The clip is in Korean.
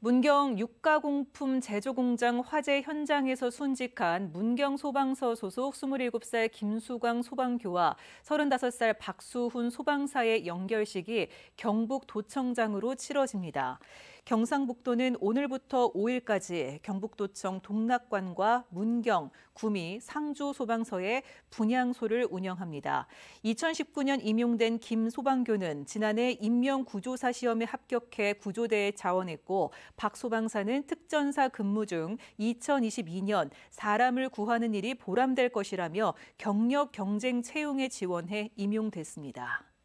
문경 육가공품 제조공장 화재 현장에서 순직한 문경 소방서 소속 27살 김수광 소방교와 35살 박수훈 소방사의 연결식이 경북 도청장으로 치러집니다. 경상북도는 오늘부터 5일까지 경북도청 동락관과 문경, 구미, 상주 소방서에 분향소를 운영합니다. 2019년 임용된 김 소방교는 지난해 인명구조사 시험에 합격해 구조대에 자원했고 박 소방사는 특전사 근무 중 2022년 사람을 구하는 일이 보람될 것이라며 경력 경쟁 채용에 지원해 임용됐습니다.